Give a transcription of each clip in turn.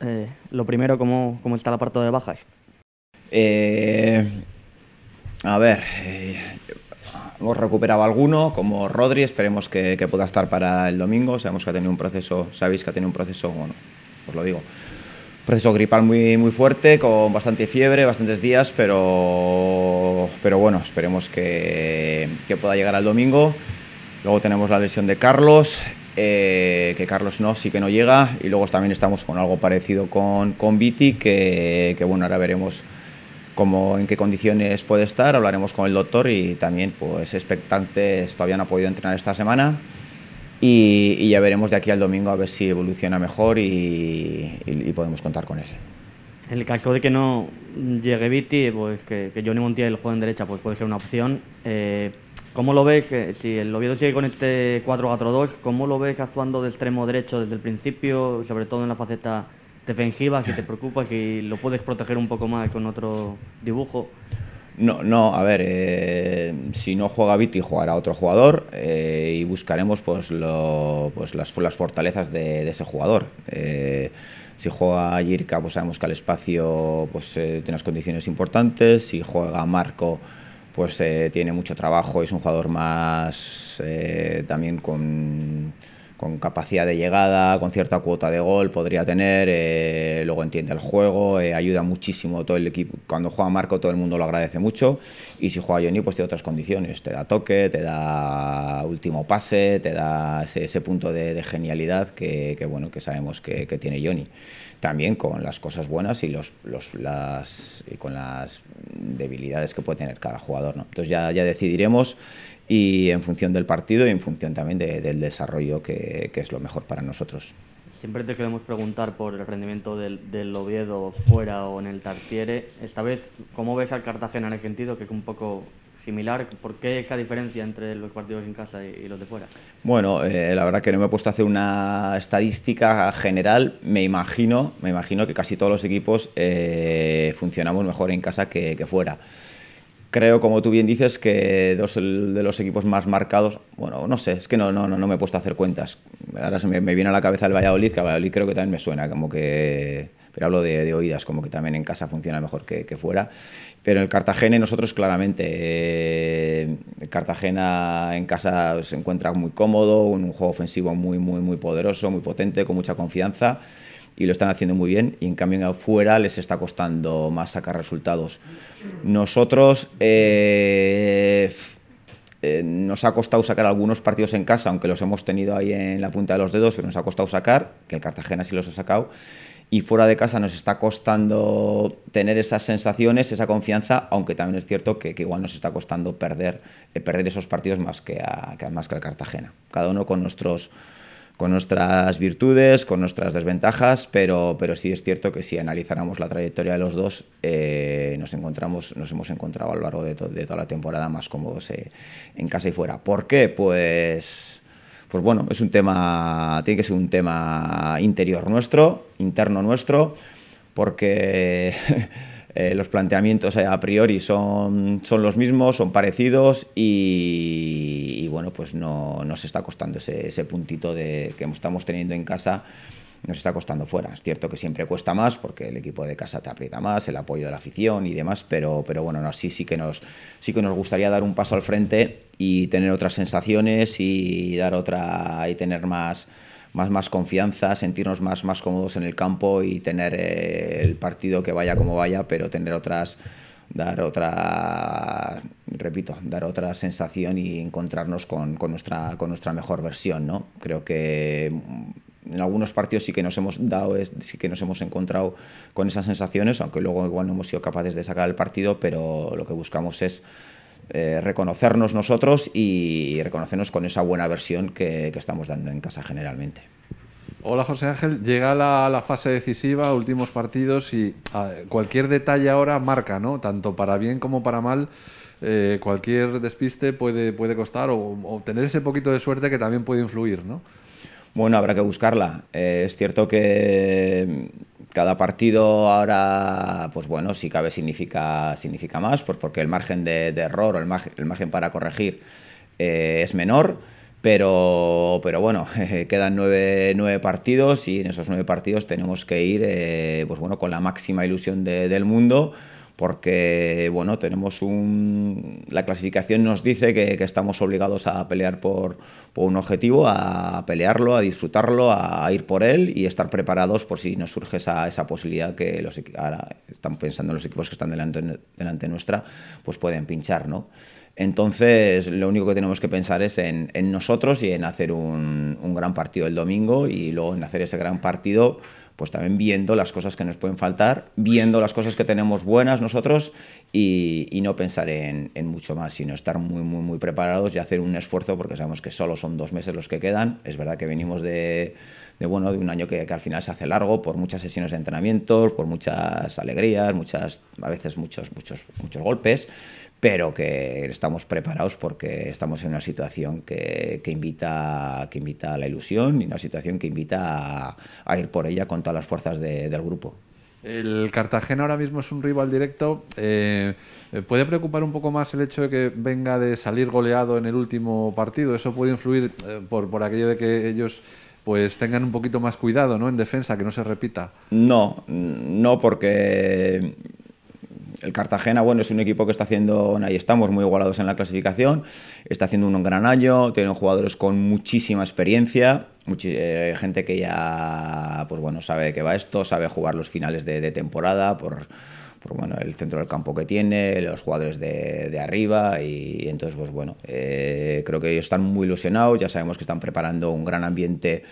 Eh, lo primero, ¿cómo, está el parte de bajas? Eh, a ver, eh, hemos recuperado alguno, como Rodri, esperemos que, pueda estar para el domingo. Sabemos que ha tenido un proceso, sabéis que ha tenido un proceso, bueno, os lo digo, proceso gripal muy, muy fuerte, con bastante fiebre, bastantes días, pero, pero bueno, esperemos que, que pueda llegar al domingo. Luego tenemos la lesión de Carlos, eh, que Carlos no, sí que no llega, y luego también estamos con algo parecido con, con Viti, que, que bueno, ahora veremos cómo, en qué condiciones puede estar, hablaremos con el doctor y también pues expectantes, todavía no ha podido entrenar esta semana. Y, ya veremos de aquí al domingo a ver si evoluciona mejor y, podemos contar con él. En el caso de que no llegue Viti, pues que, Johnny Montiel juegue en derecha, pues puede ser una opción. Eh, ¿Cómo lo ves, eh, si el Oviedo sigue con este 4-4-2, cómo lo ves actuando de extremo derecho desde el principio, sobre todo en la faceta defensiva, si te preocupa, si lo puedes proteger un poco más con otro dibujo? No, no, a ver, eh, si no juega Viti jugará otro jugador eh, y buscaremos pues, lo, pues, las, fortalezas de, ese jugador. si juega Yirka, pues sabemos que al espacio pues, tiene unas condiciones importantes, si juega Marco pues eh, tiene mucho trabajo, es un jugador más eh, también con con capacidad de llegada, con cierta cuota de gol podría tener, eh, luego entiende el juego, eh, ayuda muchísimo todo el equipo. Cuando juega Marco todo el mundo lo agradece mucho y si juega Johnny pues tiene otras condiciones, te da toque, te da último pase, te da ese, punto de, genialidad que, bueno, que sabemos que, tiene Johnny. También con las cosas buenas y, los, las, con las debilidades que puede tener cada jugador. Entonces ya, ya decidiremos y en función del partido y en función también del desarrollo que, es lo mejor para nosotros. Siempre te queremos preguntar por el rendimiento del, Oviedo fuera o en el Tartiere. Esta vez, ¿cómo ves al Cartagena en el sentido que es un poco similar. ¿Por qué esa diferencia entre los partidos en casa y, los de fuera? Bueno, eh, la verdad que no me he puesto a hacer una estadística general. Me imagino, me imagino que casi todos los equipos eh, funcionamos mejor en casa que, que fuera creo, como tú bien dices, que dos de los equipos más marcados, bueno, no sé, es que no, no, no me he puesto a hacer cuentas. Ahora se me, viene a la cabeza el Valladolid, que el Valladolid creo que también me suena, como que, pero hablo de, oídas, como que también en casa funciona mejor que, fuera. Pero el Cartagena, nosotros claramente, eh, Cartagena en casa se encuentra muy cómodo, un juego ofensivo muy, muy, muy poderoso, muy potente, con mucha confianza y lo están haciendo muy bien y en cambio afuera les está costando más sacar resultados. Nosotros eh, eh, nos ha costado sacar algunos partidos en casa, aunque los hemos tenido ahí en la punta de los dedos, pero nos ha costado sacar, que el Cartagena sí los ha sacado. Y fuera de casa nos está costando tener esas sensaciones, esa confianza, aunque también es cierto que, igual nos está costando perder, eh, perder esos partidos más que, a, más que al Cartagena. Cada uno con nuestros, con nuestras virtudes, con nuestras desventajas, pero, pero sí es cierto que si analizáramos la trayectoria de los dos, eh, nos, encontramos, nos hemos encontrado a lo largo de, toda la temporada más cómodos eh, en casa y fuera. ¿Por qué? Pues pues bueno, es un tema, tiene que ser un tema interior nuestro, interno nuestro, porque Eh, los planteamientos eh, a priori son, son los mismos, son parecidos y, bueno, pues no nos está costando ese, puntito de, que estamos teniendo en casa nos está costando fuera. Es cierto que siempre cuesta más porque el equipo de casa te aprieta más, el apoyo de la afición y demás, pero, pero bueno, así sí que, nos, sí que nos gustaría dar un paso al frente y tener otras sensaciones y dar otra y tener más más, más confianza, sentirnos más, más cómodos en el campo y tener eh, el partido que vaya como vaya, pero tener otras dar otra, repito, dar otra sensación y encontrarnos con, nuestra, con nuestra mejor versión, ¿no? Creo que mm, en algunos partidos sí que nos hemos dado, sí que nos hemos encontrado con esas sensaciones, aunque luego igual no hemos sido capaces de sacar el partido, pero lo que buscamos es eh, reconocernos nosotros y reconocernos con esa buena versión que, estamos dando en casa generalmente. Hola José Ángel, llega la, la, fase decisiva, últimos partidos y cualquier detalle ahora marca, ¿no? Tanto para bien como para mal, eh, cualquier despiste puede, puede costar o, tener ese poquito de suerte que también puede influir, ¿no? Bueno, habrá que buscarla. Eh, es cierto que cada partido ahora, pues bueno, si cabe significa, significa más, pues porque el margen de, error o el margen, para corregir eh, es menor. Pero, pero bueno, quedan nueve, partidos y en esos nueve partidos tenemos que ir eh, pues bueno, con la máxima ilusión del mundo, porque bueno, tenemos La clasificación nos dice que, estamos obligados a pelear por, un objetivo, a pelearlo, a disfrutarlo, a ir por él y estar preparados por si nos surge esa, esa posibilidad que los, ahora están pensando los equipos que están delante, delante nuestra, pues pueden pinchar, Entonces, lo único que tenemos que pensar es en, nosotros y en hacer un, un gran partido el domingo y luego en hacer ese gran partido pues también viendo las cosas que nos pueden faltar, viendo las cosas que tenemos buenas nosotros y, no pensar en, mucho más, sino estar muy, muy, muy preparados y hacer un esfuerzo porque sabemos que solo son dos meses los que quedan. Es verdad que venimos de, bueno, de un año que, al final se hace largo por muchas sesiones de entrenamiento, por muchas alegrías, muchas, a veces muchos, muchos, muchos golpes pero que estamos preparados porque estamos en una situación que, invita, que invita a la ilusión y una situación que invita a, ir por ella con todas las fuerzas del grupo. El Cartagena ahora mismo es un rival directo. Eh, eh, ¿Puede preocupar un poco más el hecho de que venga de salir goleado en el último partido? ¿Eso puede influir eh, por, aquello de que ellos pues tengan un poquito más cuidado ¿no? en defensa, que no se repita? No, no, porque el Cartagena, bueno, es un equipo que está haciendo, ahí estamos, muy igualados en la clasificación, está haciendo un gran año, tiene jugadores con muchísima experiencia, eh, gente que ya, pues bueno, sabe de qué va esto, sabe jugar los finales de, temporada por bueno, el centro del campo que tiene, los jugadores de, arriba y, entonces pues bueno, eh, creo que ellos están muy ilusionados, ya sabemos que están preparando un gran ambiente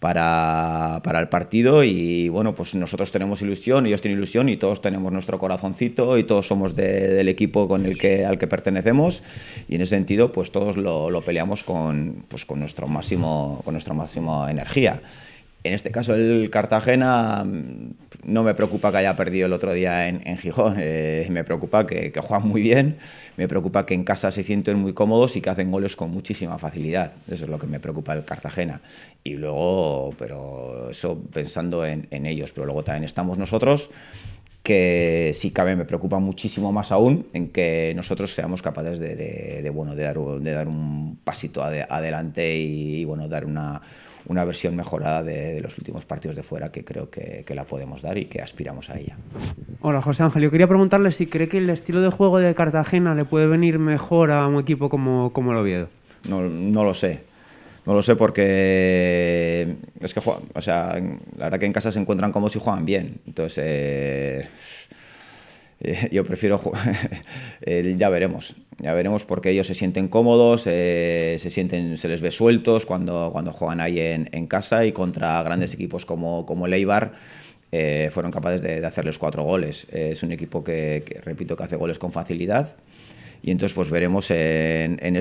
para, el partido y bueno, pues nosotros tenemos ilusión, ellos tienen ilusión y todos tenemos nuestro corazoncito y todos somos del equipo con el que, al que pertenecemos y en ese sentido pues todos lo, peleamos pues con, nuestro máximo, con nuestra máxima energía. En este caso el Cartagena mm, no me preocupa que haya perdido el otro día en, Gijón, eh, me preocupa que, juegan muy bien, me preocupa que en casa se sienten muy cómodos y que hacen goles con muchísima facilidad, eso es lo que me preocupa el Cartagena. Y luego, pero eso pensando en, ellos, pero luego también estamos nosotros que si cabe me preocupa muchísimo más aún en que nosotros seamos capaces de, bueno, de dar, un pasito adelante y, y bueno, dar una, una versión mejorada de, los últimos partidos de fuera que creo que, la podemos dar y que aspiramos a ella. Hola, José Ángel. Yo quería preguntarle si cree que el estilo de juego de Cartagena le puede venir mejor a un equipo como, como el Oviedo. No, lo sé. No lo sé porque es que o sea, la verdad que en casa se encuentran como si juegan bien. Entonces, eh, yo prefiero, ya veremos, ya veremos porque ellos se sienten cómodos, eh, se sienten, se les ve sueltos cuando, cuando juegan ahí en, casa y contra grandes mm. equipos como, como el Eibar. Eh, fueron capaces de, hacerles cuatro goles. es un equipo que, repito, que hace goles con facilidad. Y entonces pues veremos este, en,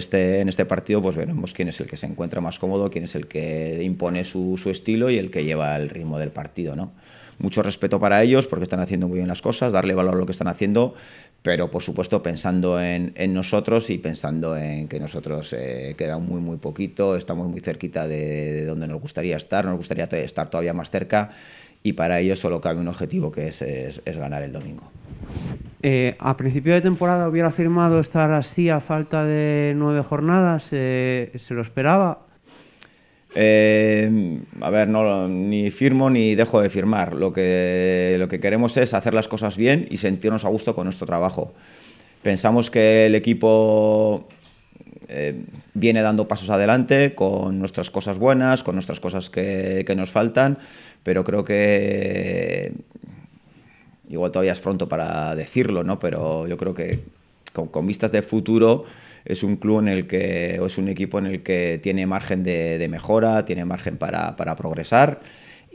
este, partido, pues veremos quién es el que se encuentra más cómodo, quién es el que impone su, su estilo y el que lleva el ritmo del partido, ¿no? mucho respeto para ellos porque están haciendo muy bien las cosas, darle valor a lo que están haciendo, pero por supuesto pensando en, nosotros y pensando en que nosotros eh, queda muy, muy poquito, estamos muy cerquita de, donde nos gustaría estar, nos gustaría estar todavía más cerca y para ellos solo cabe un objetivo que es, ganar el domingo. Eh, a principio de temporada hubiera firmado estar así a falta de nueve jornadas, eh, ¿se lo esperaba? Eh, a ver, ni firmo ni dejo de firmar. Lo que, lo que queremos es hacer las cosas bien y sentirnos a gusto con nuestro trabajo. Pensamos que el equipo eh, viene dando pasos adelante con nuestras cosas buenas, con nuestras cosas que, nos faltan, pero creo que igual todavía es pronto para decirlo, Pero yo creo que con vistas de futuro es un club en el que, es un equipo en el que tiene margen de, mejora, tiene margen para, progresar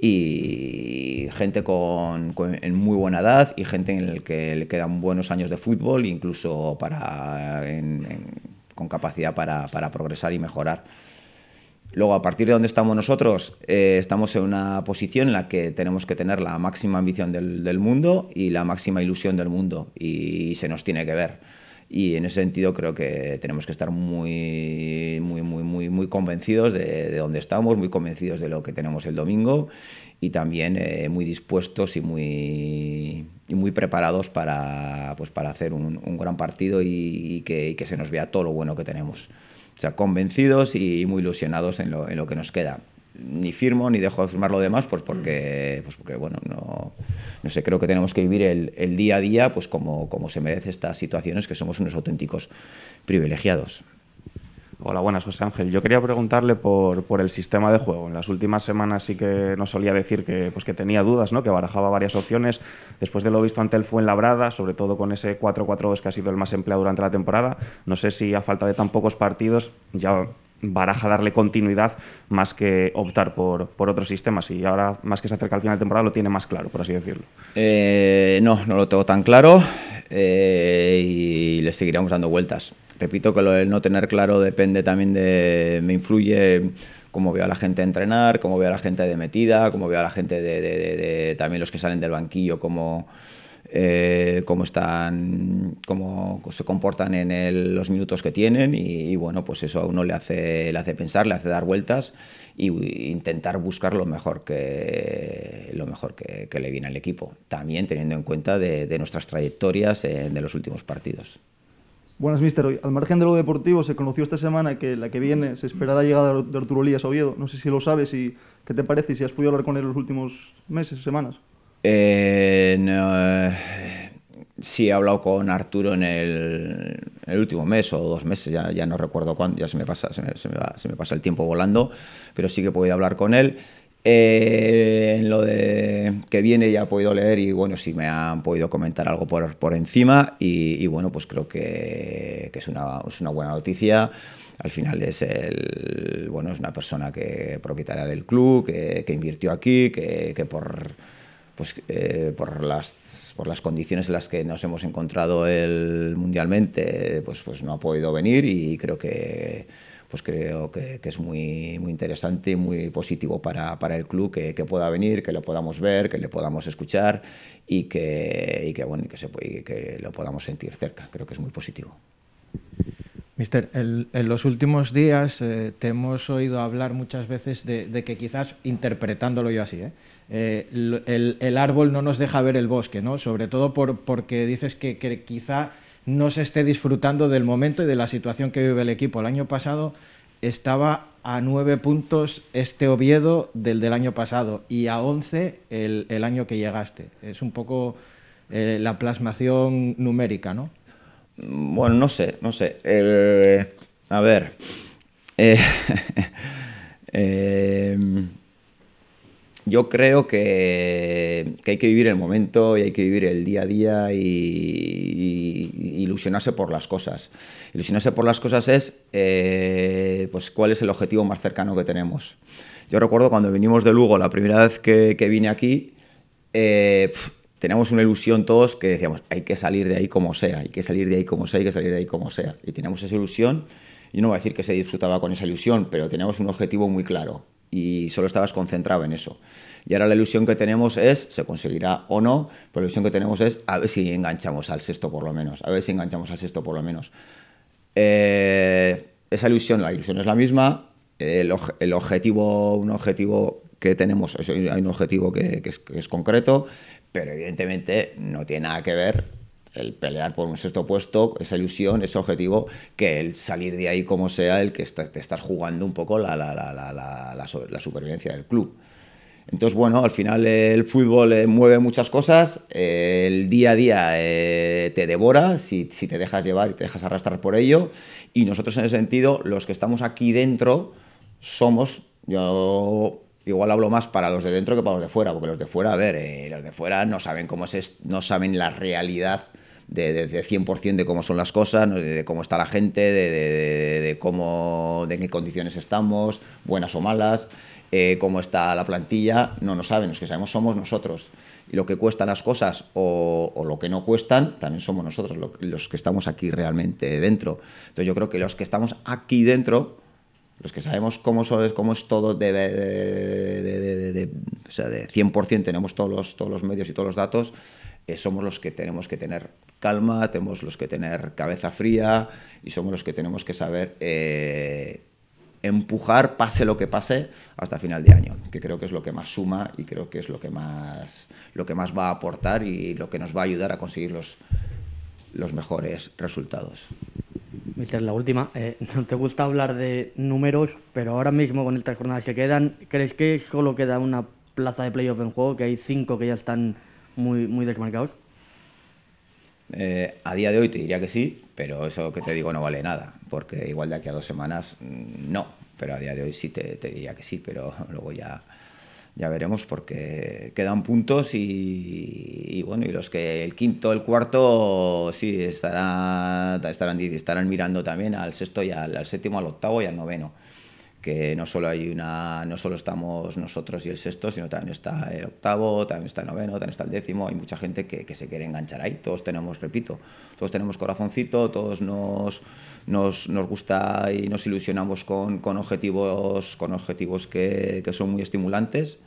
y gente con, en muy buena edad y gente en el que le quedan buenos años de fútbol, incluso con capacidad para, progresar y mejorar. Luego, a partir de donde estamos nosotros, eh, estamos en una posición en la que tenemos que tener la máxima ambición del, mundo y la máxima ilusión del mundo, y se nos tiene que ver. Y en ese sentido creo que tenemos que estar muy, muy, muy, muy, muy convencidos de, donde dónde estamos, muy convencidos de lo que tenemos el domingo y también eh, muy dispuestos y muy, muy preparados para, pues, para hacer un, gran partido y, que, y, que, se nos vea todo lo bueno que tenemos. O sea, convencidos y muy ilusionados en lo, en lo que nos queda ni firmo ni dejo de firmar lo demás, pues porque, mm. pues porque bueno, no, sé, creo que tenemos que vivir el, día a día pues como, como se merece estas situaciones, que somos unos auténticos privilegiados. Hola, buenas, José Ángel. Yo quería preguntarle por, el sistema de juego. En las últimas semanas sí que nos solía decir que, pues que tenía dudas, ¿no? que barajaba varias opciones. Después de lo visto ante el Fuenlabrada, sobre todo con ese 4-4-2 que ha sido el más empleado durante la temporada, no sé si a falta de tan pocos partidos ya baraja darle continuidad más que optar por, por, otros sistemas. Y ahora, más que se acerca al final de temporada, lo tiene más claro, por así decirlo. Eh, no, no lo tengo tan claro eh, y le seguiremos dando vueltas. Repito que lo de no tener claro depende también de. me influye cómo veo a la gente entrenar, cómo veo a la gente de metida, cómo veo a la gente de también los que salen del banquillo, cómo eh, cómo están, cómo se comportan en los minutos que tienen y, bueno, pues eso a uno le hace, le hace pensar, le hace dar vueltas e intentar buscar lo mejor que, lo mejor que, le viene al equipo, también teniendo en cuenta de, nuestras trayectorias en, de los últimos partidos. Buenas, mister. Al margen de lo deportivo, se conoció esta semana que la que viene se espera la llegada de Arturo Lías Oviedo. No sé si lo sabes y qué te parece, si has podido hablar con él los últimos meses, semanas. Eh, eh, sí, he hablado con Arturo en el, último mes o dos meses, ya, no recuerdo cuándo, ya se me, pasa, se me, pasa el tiempo volando, pero sí que he podido hablar con él. Eh, en lo de que viene ya he podido leer y bueno, sí me han podido comentar algo por, encima y, bueno, pues creo que, es, una, es, una, buena noticia. Al final es el bueno, es una persona que propietaria del club, que, invirtió aquí, que por pues, eh, por las por las condiciones en las que nos hemos encontrado él mundialmente, pues, pues no ha podido venir y creo que pues creo que, es muy, muy interesante y muy positivo para, el club que, pueda venir, que lo podamos ver, que le podamos escuchar y que, y que bueno, se, que lo podamos sentir cerca. Creo que es muy positivo. Mister, en los últimos días eh, te hemos oído hablar muchas veces de, de que quizás, interpretándolo yo así, ¿eh? Eh, el, árbol no nos deja ver el bosque, ¿no? Sobre todo porque dices que, quizá no se esté disfrutando del momento y de la situación que vive el equipo. El año pasado estaba a nueve puntos este Oviedo del del año pasado y a once el, año que llegaste. Es un poco eh, la plasmación numérica, ¿no? Mm, bueno, no sé, no sé. a ver. Eh, yo creo que, hay que vivir el momento y hay que vivir el día a día y, ilusionarse por las cosas. Ilusionarse por las cosas es, eh, pues, cuál es el objetivo más cercano que tenemos. Yo recuerdo cuando vinimos de Lugo, la primera vez que, vine aquí, eh, teníamos una ilusión todos que decíamos, hay que salir de ahí como sea, hay que salir de ahí como sea, hay que salir de ahí como sea. Y tenemos esa ilusión, yo no voy a decir que se disfrutaba con esa ilusión, pero teníamos un objetivo muy claro y solo estabas concentrado en eso. Y ahora la ilusión que tenemos es, se conseguirá o no, pero la ilusión que tenemos es a ver si enganchamos al sexto por lo menos, a ver si enganchamos al sexto por lo menos. Eh, esa ilusión, la ilusión es la misma, el, objetivo, un objetivo que tenemos, hay un objetivo que, es, que es concreto, pero evidentemente no tiene nada que ver el pelear por un sexto puesto, esa ilusión, ese objetivo, que el salir de ahí como sea, el que te estás jugando un poco la, supervivencia del club. Entonces, bueno, al final el fútbol eh, mueve muchas cosas, eh, el día a día eh, te devora si, te dejas llevar y te dejas arrastrar por ello, y nosotros en ese sentido, los que estamos aquí dentro, somos, yo igual hablo más para los de dentro que para los de fuera, porque los de fuera, a ver, los de fuera no saben cómo es, no saben la realidad de, de, 100% de cómo son las cosas, de, cómo está la gente, de, cómo, de qué condiciones estamos, buenas o malas, eh, cómo está la plantilla. No, nos saben, los que sabemos somos nosotros. Y lo que cuestan las cosas o, lo que no cuestan, también somos nosotros los que estamos aquí realmente dentro. Entonces yo creo que los que estamos aquí dentro, los que sabemos cómo, es, cómo es todo de, de, 100%, tenemos todos los, todos los medios y todos los datos, eh, somos los que tenemos que tener calma, tenemos los que tener cabeza fría y somos los que tenemos que saber eh, empujar, pase lo que pase, hasta final de año, que creo que es lo que más suma y creo que es lo que más, lo que más va a aportar y lo que nos va a ayudar a conseguir los, mejores resultados. Mister, la última. Eh, no te gusta hablar de números, pero ahora mismo con estas jornadas que quedan, ¿crees que solo queda una plaza de playoff en juego, que hay cinco que ya están muy, muy desmarcados? Eh, a día de hoy te diría que sí, pero eso que te digo no vale nada, porque igual de aquí a dos semanas mm, no, pero a día de hoy sí te, diría que sí, pero luego ya, ya veremos porque quedan puntos y, bueno, y los que el quinto, el cuarto, sí, estarán, estarán, estarán mirando también al sexto y al séptimo, al octavo y al noveno que no solo hay una, no solo estamos nosotros y el sexto, sino también está el octavo, también está el noveno, también está el décimo, hay mucha gente que, se quiere enganchar ahí, todos tenemos, repito, todos tenemos corazoncito, todos nos, nos, nos gusta y nos ilusionamos con, objetivos, con objetivos que, son muy estimulantes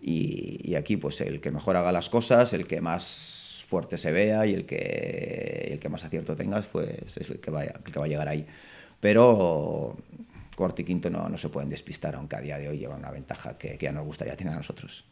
y, aquí pues el que mejor haga las cosas, el que más fuerte se vea y el que, el que más acierto tengas, pues es el que, vaya, el que va a llegar ahí. Pero corte y Quinto no, no se pueden despistar, aunque a día de hoy lleva una ventaja que ya nos gustaría tener a nosotros.